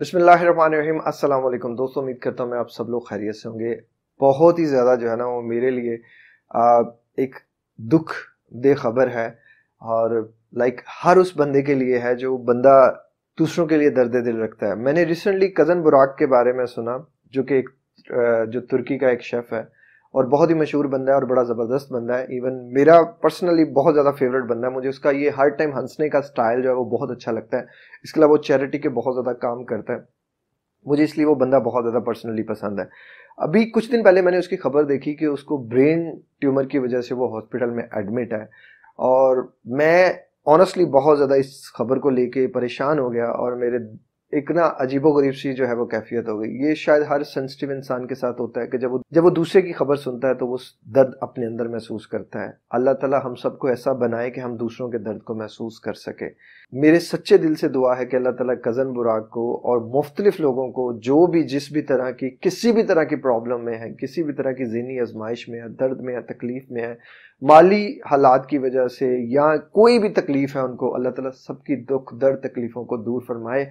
बसमीम अल्लाम दोस्तों उम्मीद करता हूँ मैं आप सब लोग खैरियत से होंगे बहुत ही ज़्यादा जो है ना वो मेरे लिए आ, एक दुख दे खबर है और लाइक हर उस बंदे के लिए है जो बंदा दूसरों के लिए दर्द दिल रखता है मैंने रिसेंटली कज़न बुराक के बारे में सुना जो कि एक जो तुर्की का एक शेफ़ है और बहुत ही मशहूर बंदा है और बड़ा ज़बरदस्त बंदा है इवन मेरा पर्सनली बहुत ज़्यादा फेवरेट बंदा है मुझे उसका ये हर टाइम हंसने का स्टाइल जो है वो बहुत अच्छा लगता है इसके अलावा वो चैरिटी के बहुत ज़्यादा काम करता है मुझे इसलिए वो बंदा बहुत ज़्यादा पर्सनली पसंद है अभी कुछ दिन पहले मैंने उसकी खबर देखी कि उसको ब्रेन ट्यूमर की वजह से वो हॉस्पिटल में एडमिट है और मैं ऑनेस्टली बहुत ज़्यादा इस खबर को लेके परेशान हो गया और मेरे एक ना अजीबोगरीब सी जो है वो कैफियत हो गई ये शायद हर सेंसिटिव इंसान के साथ होता है कि जब वो जब वो दूसरे की खबर सुनता है तो वो दर्द अपने अंदर महसूस करता है अल्लाह ताला हम सबको ऐसा बनाए कि हम दूसरों के दर्द को महसूस कर सके मेरे सच्चे दिल से दुआ है कि अल्लाह ताला कज़न बुराक को और मुख्तलिफ लोगों को जो भी जिस भी तरह की किसी भी तरह की प्रॉब्लम में है किसी भी तरह की जहनी आजमाइश में है दर्द में है तकलीफ़ में है माली हालात की वजह से या कोई भी तकलीफ है उनको अल्लाह ताला सबकी दुख दर्द तकलीफ़ों को दूर फरमाए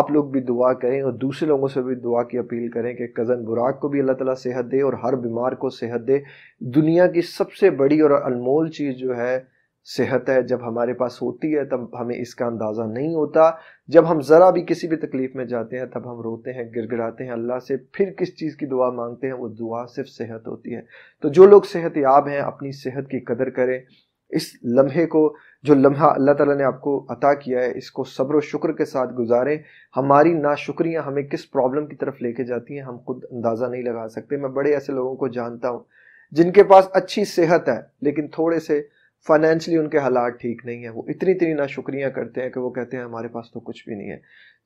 आप लोग भी दुआ करें और दूसरे लोगों से भी दुआ की अपील करें कि कज़न बुराक को भी अल्लाह ताला सेहत दे और हर बीमार को सेहत दे दुनिया की सबसे बड़ी और अनमोल चीज़ जो है सेहत है जब हमारे पास होती है तब हमें इसका अंदाज़ा नहीं होता जब हम ज़रा भी किसी भी तकलीफ़ में जाते हैं तब हम रोते हैं गिड़गिड़ाते हैं अल्लाह से फिर किस चीज़ की दुआ मांगते हैं वो दुआ सिर्फ सेहत होती है तो जो लोग सेहत याब हैं अपनी सेहत की कदर करें इस लम्हे को जो लम्हा अल्लाह ताला ने आपको अता किया है इसको सब्र व शुक्र के साथ गुजारें हमारी नाशुक्रियाँ हमें किस प्रॉब्लम की तरफ लेके जाती हैं हम खुद अंदाज़ा नहीं लगा सकते मैं बड़े ऐसे लोगों को जानता हूँ जिनके पास अच्छी सेहत है लेकिन थोड़े से फाइनेंशली उनके हालात ठीक नहीं है वो इतनी इतनी ना शुक्रिया करते हैं कि वो कहते हैं हमारे पास तो कुछ भी नहीं है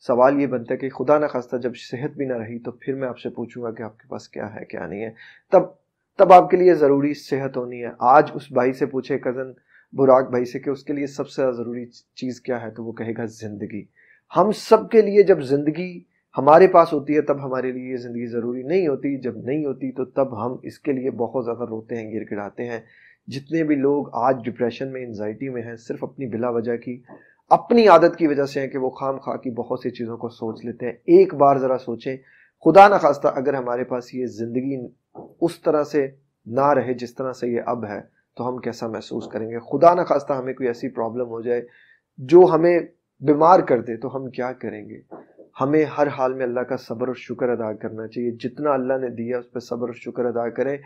सवाल ये बनता है कि खुदा ना खास्ता जब सेहत भी ना रही तो फिर मैं आपसे पूछूंगा कि आपके पास क्या है क्या नहीं है तब तब आपके लिए ज़रूरी सेहत होनी है आज उस भाई से पूछे कज़न बुराक भाई से कि उसके लिए सबसे ज़रूरी चीज़ क्या है तो वो कहेगा ज़िंदगी हम सब के लिए जब ज़िंदगी हमारे पास होती है तब हमारे लिए ज़िंदगी ज़रूरी नहीं होती जब नहीं होती तो तब हम इसके लिए बहुत ज़्यादा रोते हैं गिर गिड़ाते हैं जितने भी लोग आज डिप्रेशन में एनजाइटी में हैं सिर्फ अपनी बिला वजह की अपनी आदत की वजह से है कि वो खाम खा की बहुत सी चीज़ों को सोच लेते हैं एक बार ज़रा सोचें खुदा न खास्ता अगर हमारे पास ये ज़िंदगी उस तरह से ना रहे जिस तरह से ये अब है तो हम कैसा महसूस करेंगे खुदा न खास्ता हमें कोई ऐसी प्रॉब्लम हो जाए जो हमें बीमार कर दे तो हम क्या करेंगे हमें हर हाल में अल्लाह का सब्र और शुक्र अदा करना चाहिए जितना अल्लाह ने दिया उस पर सब्र और शुक्र अदा करें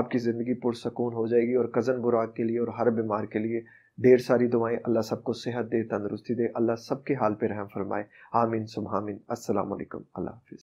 आपकी ज़िंदगी पुरसकून हो जाएगी और कज़न बुराक के लिए और हर बीमार के लिए ढेर सारी दुआएं अल्लाह सबको सेहत दे तंदरुस्ती दे अल्लाह सबके हाल पर रहम फरमाए आमिन सुबह आमिन असलकम अल्लाह हाफि